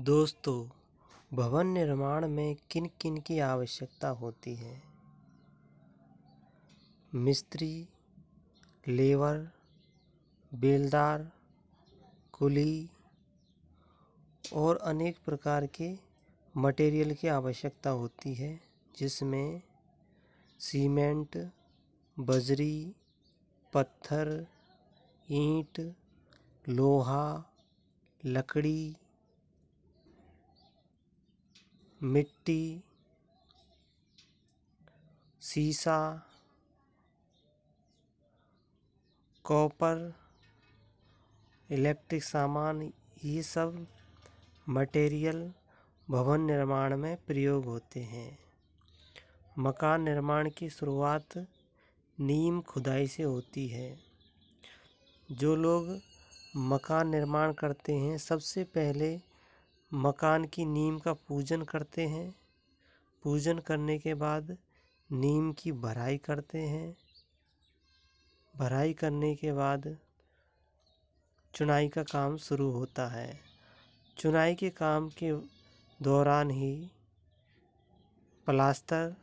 दोस्तों भवन निर्माण में किन किन की आवश्यकता होती है मिस्त्री लेबर बेलदार कुली और अनेक प्रकार के मटेरियल की आवश्यकता होती है जिसमें सीमेंट बजरी पत्थर ईंट लोहा लकड़ी मिट्टी शीशा कॉपर इलेक्ट्रिक सामान ये सब मटेरियल भवन निर्माण में प्रयोग होते हैं मकान निर्माण की शुरुआत नीम खुदाई से होती है जो लोग मकान निर्माण करते हैं सबसे पहले मकान की नीम का पूजन करते हैं पूजन करने के बाद नीम की भराई करते हैं भराई करने के बाद चुनाई का काम शुरू होता है चुनाई के काम के दौरान ही प्लास्टर